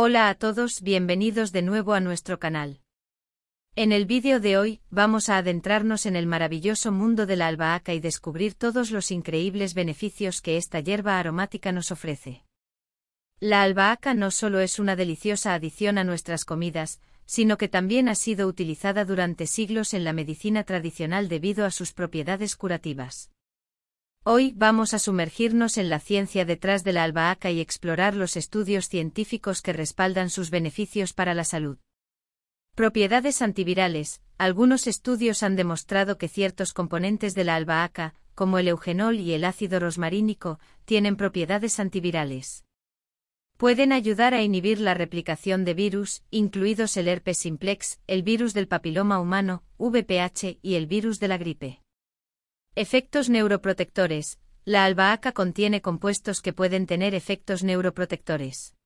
Hola a todos, bienvenidos de nuevo a nuestro canal. En el vídeo de hoy, vamos a adentrarnos en el maravilloso mundo de la albahaca y descubrir todos los increíbles beneficios que esta hierba aromática nos ofrece. La albahaca no solo es una deliciosa adición a nuestras comidas, sino que también ha sido utilizada durante siglos en la medicina tradicional debido a sus propiedades curativas. Hoy vamos a sumergirnos en la ciencia detrás de la albahaca y explorar los estudios científicos que respaldan sus beneficios para la salud. Propiedades antivirales. Algunos estudios han demostrado que ciertos componentes de la albahaca, como el eugenol y el ácido rosmarínico, tienen propiedades antivirales. Pueden ayudar a inhibir la replicación de virus, incluidos el herpes simplex, el virus del papiloma humano, VPH y el virus de la gripe. Efectos neuroprotectores. La albahaca contiene compuestos que pueden tener efectos neuroprotectores.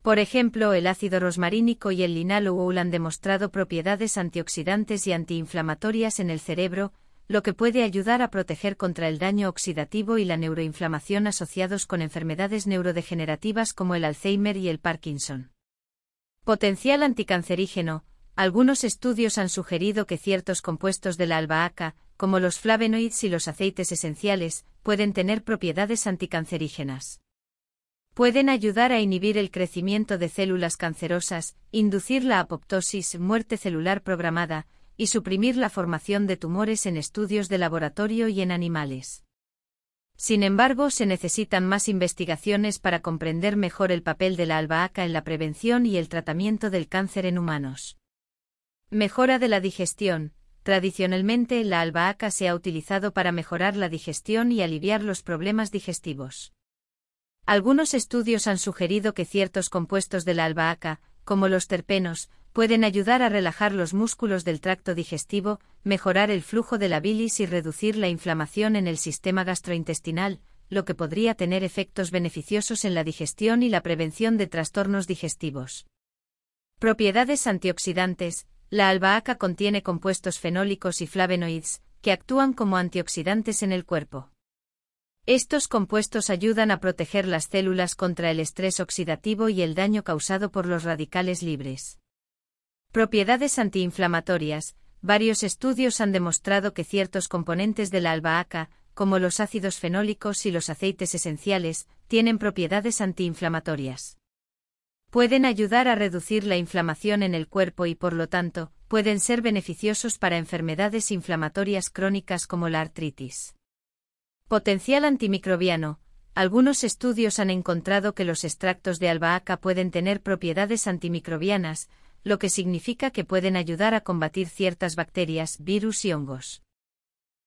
Por ejemplo, el ácido rosmarínico y el linalool han demostrado propiedades antioxidantes y antiinflamatorias en el cerebro, lo que puede ayudar a proteger contra el daño oxidativo y la neuroinflamación asociados con enfermedades neurodegenerativas como el Alzheimer y el Parkinson. Potencial anticancerígeno. Algunos estudios han sugerido que ciertos compuestos de la albahaca, como los flavonoides y los aceites esenciales, pueden tener propiedades anticancerígenas. Pueden ayudar a inhibir el crecimiento de células cancerosas, inducir la apoptosis, muerte celular programada, y suprimir la formación de tumores en estudios de laboratorio y en animales. Sin embargo, se necesitan más investigaciones para comprender mejor el papel de la albahaca en la prevención y el tratamiento del cáncer en humanos. Mejora de la digestión, Tradicionalmente, la albahaca se ha utilizado para mejorar la digestión y aliviar los problemas digestivos. Algunos estudios han sugerido que ciertos compuestos de la albahaca, como los terpenos, pueden ayudar a relajar los músculos del tracto digestivo, mejorar el flujo de la bilis y reducir la inflamación en el sistema gastrointestinal, lo que podría tener efectos beneficiosos en la digestión y la prevención de trastornos digestivos. Propiedades antioxidantes, la albahaca contiene compuestos fenólicos y flavonoides, que actúan como antioxidantes en el cuerpo. Estos compuestos ayudan a proteger las células contra el estrés oxidativo y el daño causado por los radicales libres. Propiedades antiinflamatorias. Varios estudios han demostrado que ciertos componentes de la albahaca, como los ácidos fenólicos y los aceites esenciales, tienen propiedades antiinflamatorias pueden ayudar a reducir la inflamación en el cuerpo y por lo tanto, pueden ser beneficiosos para enfermedades inflamatorias crónicas como la artritis. Potencial antimicrobiano. Algunos estudios han encontrado que los extractos de albahaca pueden tener propiedades antimicrobianas, lo que significa que pueden ayudar a combatir ciertas bacterias, virus y hongos.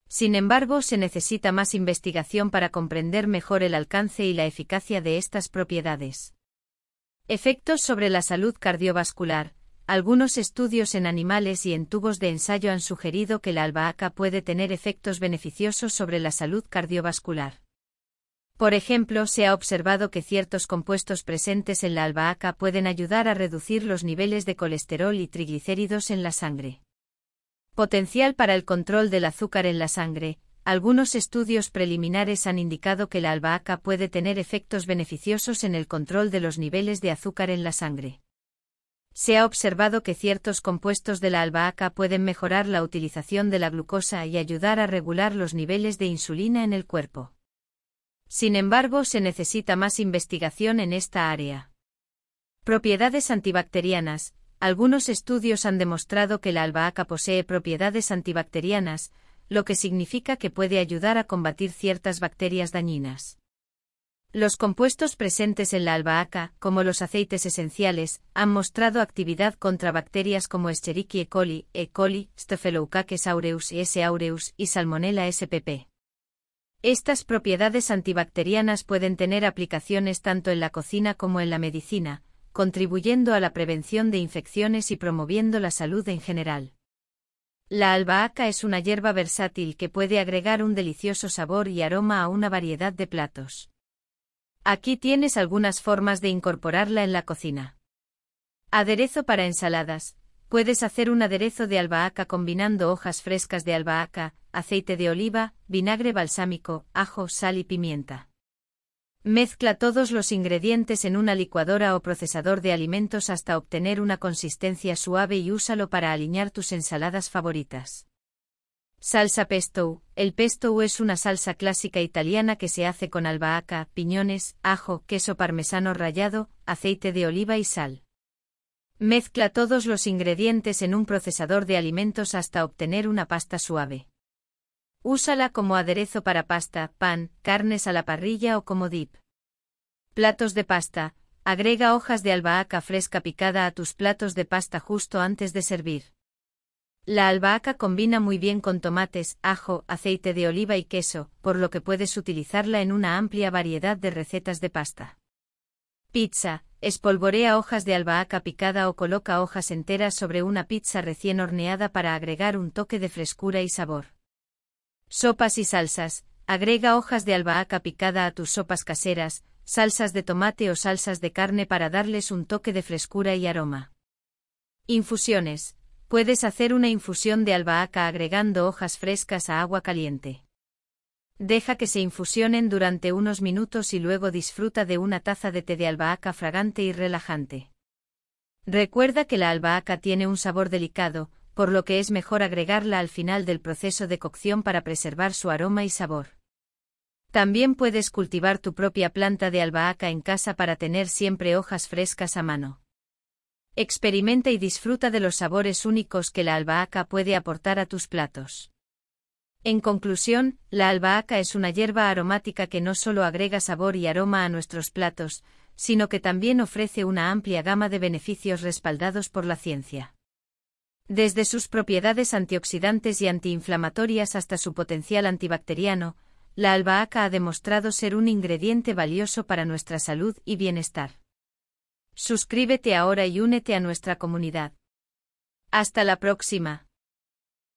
Sin embargo, se necesita más investigación para comprender mejor el alcance y la eficacia de estas propiedades. Efectos sobre la salud cardiovascular. Algunos estudios en animales y en tubos de ensayo han sugerido que la albahaca puede tener efectos beneficiosos sobre la salud cardiovascular. Por ejemplo, se ha observado que ciertos compuestos presentes en la albahaca pueden ayudar a reducir los niveles de colesterol y triglicéridos en la sangre. Potencial para el control del azúcar en la sangre. Algunos estudios preliminares han indicado que la albahaca puede tener efectos beneficiosos en el control de los niveles de azúcar en la sangre. Se ha observado que ciertos compuestos de la albahaca pueden mejorar la utilización de la glucosa y ayudar a regular los niveles de insulina en el cuerpo. Sin embargo, se necesita más investigación en esta área. Propiedades antibacterianas. Algunos estudios han demostrado que la albahaca posee propiedades antibacterianas, lo que significa que puede ayudar a combatir ciertas bacterias dañinas. Los compuestos presentes en la albahaca, como los aceites esenciales, han mostrado actividad contra bacterias como Escherichia e. coli, E. coli, Staphylococcus aureus y e. S. aureus y Salmonella spp. Estas propiedades antibacterianas pueden tener aplicaciones tanto en la cocina como en la medicina, contribuyendo a la prevención de infecciones y promoviendo la salud en general. La albahaca es una hierba versátil que puede agregar un delicioso sabor y aroma a una variedad de platos. Aquí tienes algunas formas de incorporarla en la cocina. Aderezo para ensaladas. Puedes hacer un aderezo de albahaca combinando hojas frescas de albahaca, aceite de oliva, vinagre balsámico, ajo, sal y pimienta. Mezcla todos los ingredientes en una licuadora o procesador de alimentos hasta obtener una consistencia suave y úsalo para alinear tus ensaladas favoritas. Salsa pesto. El pesto es una salsa clásica italiana que se hace con albahaca, piñones, ajo, queso parmesano rallado, aceite de oliva y sal. Mezcla todos los ingredientes en un procesador de alimentos hasta obtener una pasta suave. Úsala como aderezo para pasta, pan, carnes a la parrilla o como dip. Platos de pasta. Agrega hojas de albahaca fresca picada a tus platos de pasta justo antes de servir. La albahaca combina muy bien con tomates, ajo, aceite de oliva y queso, por lo que puedes utilizarla en una amplia variedad de recetas de pasta. Pizza. Espolvorea hojas de albahaca picada o coloca hojas enteras sobre una pizza recién horneada para agregar un toque de frescura y sabor. Sopas y salsas. Agrega hojas de albahaca picada a tus sopas caseras, salsas de tomate o salsas de carne para darles un toque de frescura y aroma. Infusiones. Puedes hacer una infusión de albahaca agregando hojas frescas a agua caliente. Deja que se infusionen durante unos minutos y luego disfruta de una taza de té de albahaca fragante y relajante. Recuerda que la albahaca tiene un sabor delicado, por lo que es mejor agregarla al final del proceso de cocción para preservar su aroma y sabor. También puedes cultivar tu propia planta de albahaca en casa para tener siempre hojas frescas a mano. Experimenta y disfruta de los sabores únicos que la albahaca puede aportar a tus platos. En conclusión, la albahaca es una hierba aromática que no solo agrega sabor y aroma a nuestros platos, sino que también ofrece una amplia gama de beneficios respaldados por la ciencia. Desde sus propiedades antioxidantes y antiinflamatorias hasta su potencial antibacteriano, la albahaca ha demostrado ser un ingrediente valioso para nuestra salud y bienestar. Suscríbete ahora y únete a nuestra comunidad. Hasta la próxima.